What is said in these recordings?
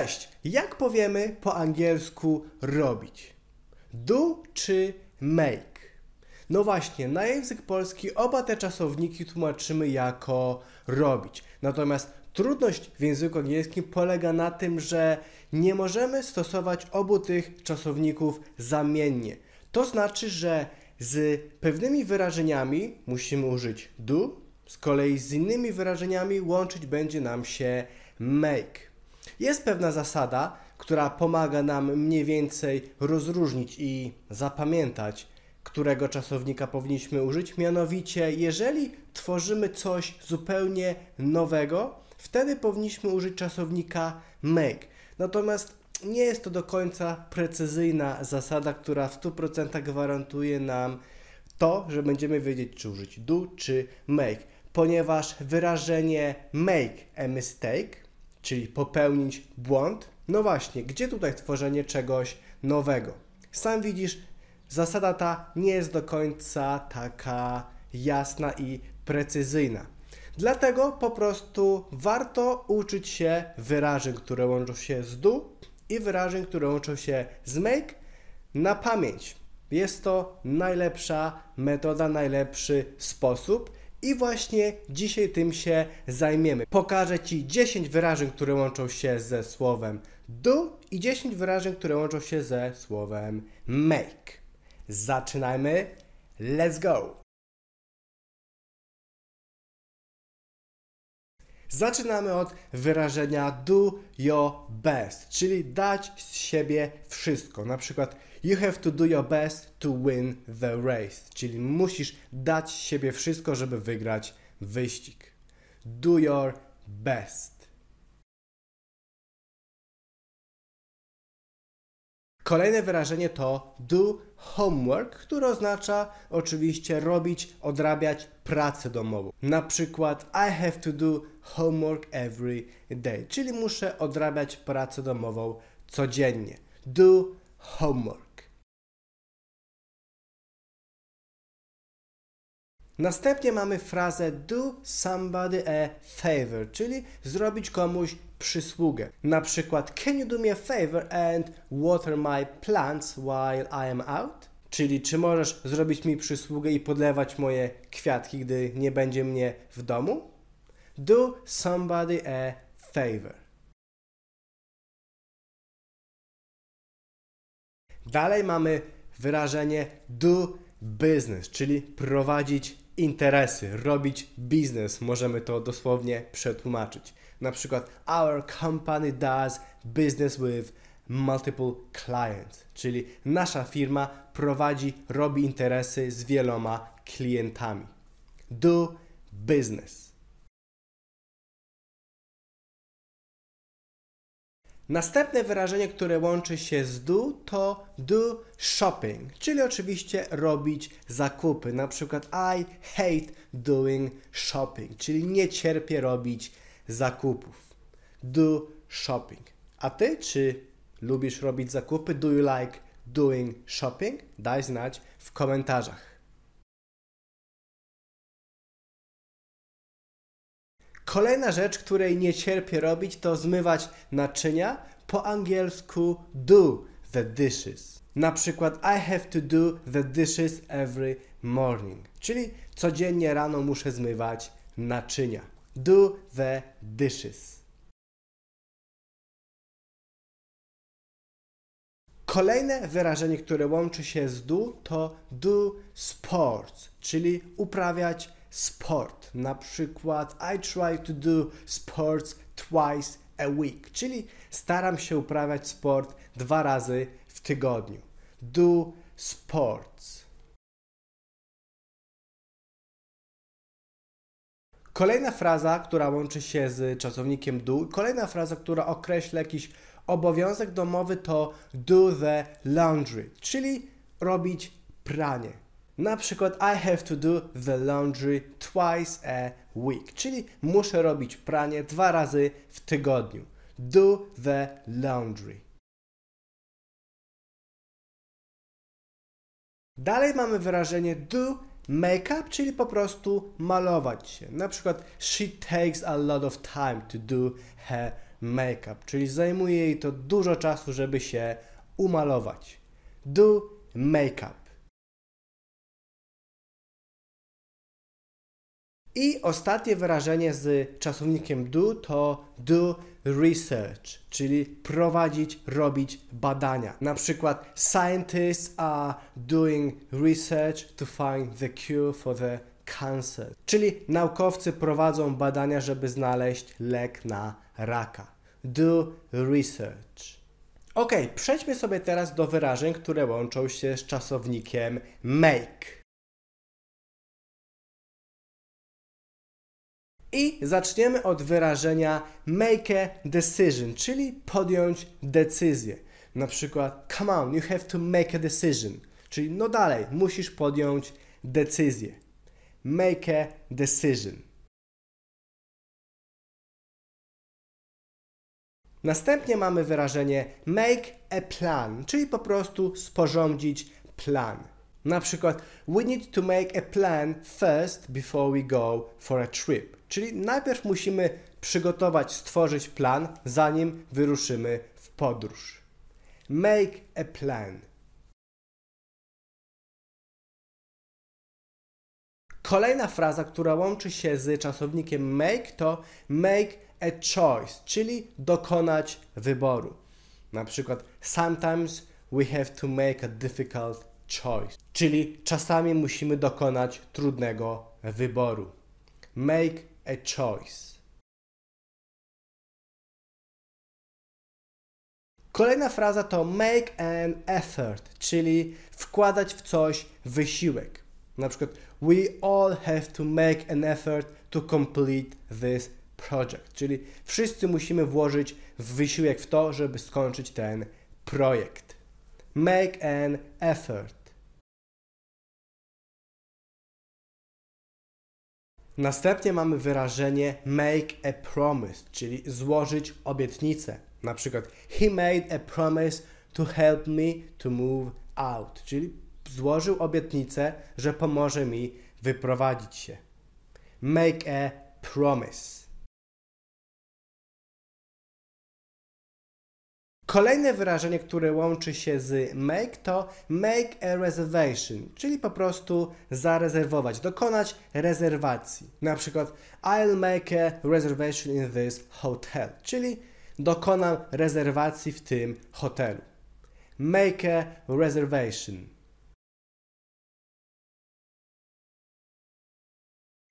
Cześć! Jak powiemy po angielsku robić? Do czy make? No właśnie, na język polski oba te czasowniki tłumaczymy jako robić. Natomiast trudność w języku angielskim polega na tym, że nie możemy stosować obu tych czasowników zamiennie. To znaczy, że z pewnymi wyrażeniami musimy użyć do, z kolei z innymi wyrażeniami łączyć będzie nam się make. Jest pewna zasada, która pomaga nam mniej więcej rozróżnić i zapamiętać, którego czasownika powinniśmy użyć. Mianowicie, jeżeli tworzymy coś zupełnie nowego, wtedy powinniśmy użyć czasownika make. Natomiast nie jest to do końca precyzyjna zasada, która w 100% gwarantuje nam to, że będziemy wiedzieć, czy użyć do czy make, ponieważ wyrażenie make a mistake czyli popełnić błąd? No właśnie, gdzie tutaj tworzenie czegoś nowego? Sam widzisz, zasada ta nie jest do końca taka jasna i precyzyjna. Dlatego po prostu warto uczyć się wyrażeń, które łączą się z do i wyrażeń, które łączą się z make na pamięć. Jest to najlepsza metoda, najlepszy sposób i właśnie dzisiaj tym się zajmiemy. Pokażę Ci 10 wyrażeń, które łączą się ze słowem do i 10 wyrażeń, które łączą się ze słowem make. Zaczynajmy. Let's go! Zaczynamy od wyrażenia do your best, czyli dać z siebie wszystko. Na przykład you have to do your best to win the race, czyli musisz dać z siebie wszystko, żeby wygrać wyścig. Do your best. Kolejne wyrażenie to do homework, który oznacza oczywiście robić, odrabiać pracę domową. Na przykład I have to do homework every day, czyli muszę odrabiać pracę domową codziennie. Do homework. Następnie mamy frazę do somebody a favor, czyli zrobić komuś przysługę. Na przykład, can you do me a favor and water my plants while I am out? Czyli czy możesz zrobić mi przysługę i podlewać moje kwiatki, gdy nie będzie mnie w domu? Do somebody a favor. Dalej mamy wyrażenie do business, czyli prowadzić interesy, robić biznes. Możemy to dosłownie przetłumaczyć. Na przykład, our company does business with multiple clients, czyli nasza firma prowadzi, robi interesy z wieloma klientami. Do business. Następne wyrażenie, które łączy się z do, to do shopping, czyli oczywiście robić zakupy. Na przykład I hate doing shopping, czyli nie cierpię robić zakupów. Do shopping. A ty, czy lubisz robić zakupy? Do you like doing shopping? Daj znać w komentarzach. Kolejna rzecz, której nie cierpię robić, to zmywać naczynia. Po angielsku do the dishes. Na przykład I have to do the dishes every morning. Czyli codziennie rano muszę zmywać naczynia. Do the dishes. Kolejne wyrażenie, które łączy się z do, to do sports, czyli uprawiać sport. Na przykład I try to do sports twice a week, czyli staram się uprawiać sport dwa razy w tygodniu. Do sports. Kolejna fraza, która łączy się z czasownikiem do, kolejna fraza, która określa jakiś obowiązek domowy to do the laundry, czyli robić pranie. Na przykład I have to do the laundry twice a week, czyli muszę robić pranie dwa razy w tygodniu. Do the laundry. Dalej mamy wyrażenie do make-up, czyli po prostu malować się. Na przykład she takes a lot of time to do her make-up, czyli zajmuje jej to dużo czasu, żeby się umalować. Do make-up. I ostatnie wyrażenie z czasownikiem do to do research, czyli prowadzić, robić badania. Na przykład scientists are doing research to find the cure for the cancer. Czyli naukowcy prowadzą badania, żeby znaleźć lek na raka. Do research. Ok, przejdźmy sobie teraz do wyrażeń, które łączą się z czasownikiem make. I zaczniemy od wyrażenia make a decision, czyli podjąć decyzję. Na przykład, come on, you have to make a decision. Czyli no dalej, musisz podjąć decyzję. Make a decision. Następnie mamy wyrażenie make a plan, czyli po prostu sporządzić plan. Na przykład, we need to make a plan first before we go for a trip. Czyli najpierw musimy przygotować, stworzyć plan, zanim wyruszymy w podróż. Make a plan. Kolejna fraza, która łączy się z czasownikiem make, to make a choice, czyli dokonać wyboru. Na przykład, sometimes we have to make a difficult choice, czyli czasami musimy dokonać trudnego wyboru. Make a choice. Kolejna fraza to make an effort, czyli wkładać w coś wysiłek. Na przykład we all have to make an effort to complete this project, czyli wszyscy musimy włożyć wysiłek w to, żeby skończyć ten projekt. Make an effort. Następnie mamy wyrażenie make a promise, czyli złożyć obietnicę. Na przykład he made a promise to help me to move out, czyli złożył obietnicę, że pomoże mi wyprowadzić się. Make a promise. Kolejne wyrażenie, które łączy się z make, to make a reservation, czyli po prostu zarezerwować, dokonać rezerwacji. Na przykład, I'll make a reservation in this hotel, czyli dokonam rezerwacji w tym hotelu. Make a reservation.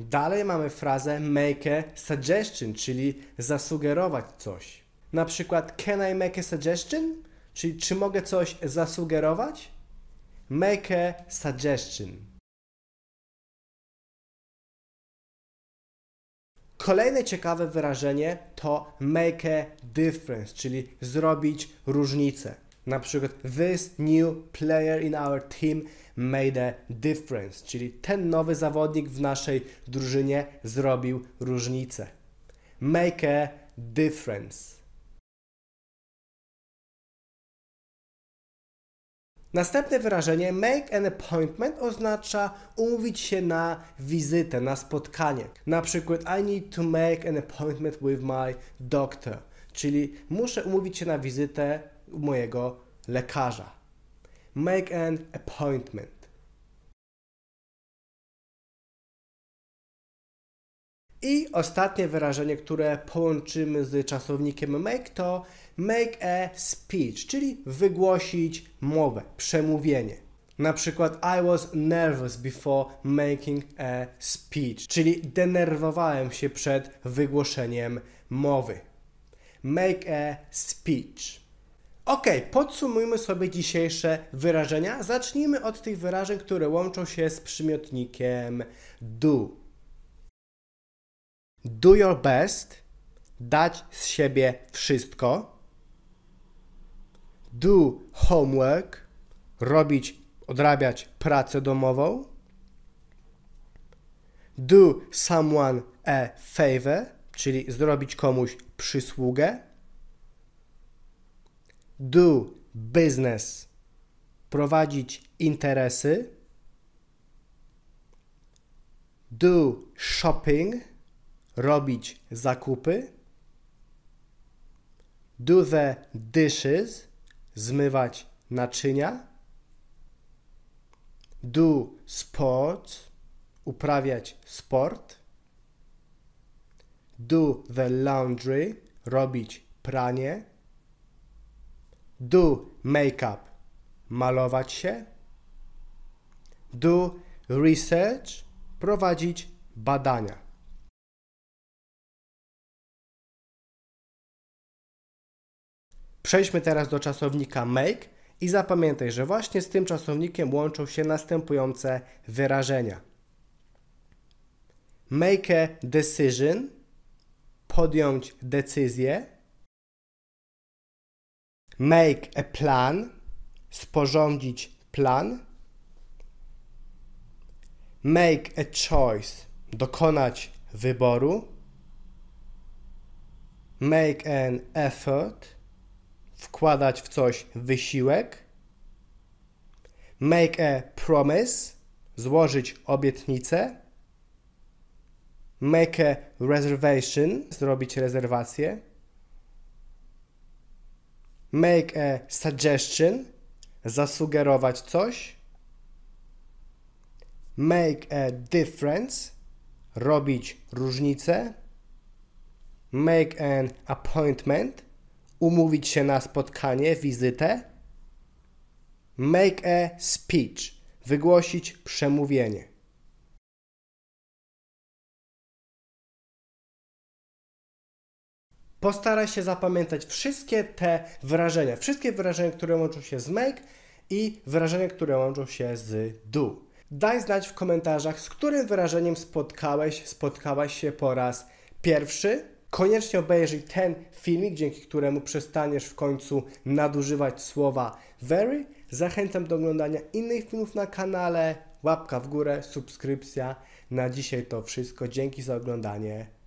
Dalej mamy frazę make a suggestion, czyli zasugerować coś. Na przykład can I make a suggestion? Czyli czy mogę coś zasugerować? Make a suggestion. Kolejne ciekawe wyrażenie to make a difference, czyli zrobić różnicę. Na przykład this new player in our team made a difference, czyli ten nowy zawodnik w naszej drużynie zrobił różnicę. Make a difference. Następne wyrażenie make an appointment oznacza umówić się na wizytę, na spotkanie. Na przykład I need to make an appointment with my doctor, czyli muszę umówić się na wizytę u mojego lekarza. Make an appointment. I ostatnie wyrażenie, które połączymy z czasownikiem make, to make a speech, czyli wygłosić mowę, przemówienie. Na przykład I was nervous before making a speech, czyli denerwowałem się przed wygłoszeniem mowy. Make a speech. Ok, podsumujmy sobie dzisiejsze wyrażenia. Zacznijmy od tych wyrażeń, które łączą się z przymiotnikiem do do your best, dać z siebie wszystko, do homework, robić, odrabiać pracę domową, do someone a favor, czyli zrobić komuś przysługę, do business, prowadzić interesy, do shopping, robić zakupy, do the dishes, zmywać naczynia, do sports, uprawiać sport, do the laundry, robić pranie, do makeup, malować się, do research, prowadzić badania. Przejdźmy teraz do czasownika make i zapamiętaj, że właśnie z tym czasownikiem łączą się następujące wyrażenia. Make a decision, podjąć decyzję. Make a plan, sporządzić plan. Make a choice, dokonać wyboru. Make an effort, wkładać w coś wysiłek, make a promise, złożyć obietnicę, make a reservation, zrobić rezerwację, make a suggestion, zasugerować coś, make a difference, robić różnicę, make an appointment, umówić się na spotkanie, wizytę. Make a speech. Wygłosić przemówienie. Postaraj się zapamiętać wszystkie te wyrażenia. Wszystkie wyrażenia, które łączą się z make i wyrażenia, które łączą się z do. Daj znać w komentarzach, z którym wyrażeniem spotkałeś, spotkałaś się po raz pierwszy Koniecznie obejrzyj ten filmik, dzięki któremu przestaniesz w końcu nadużywać słowa very. Zachęcam do oglądania innych filmów na kanale. Łapka w górę, subskrypcja. Na dzisiaj to wszystko. Dzięki za oglądanie.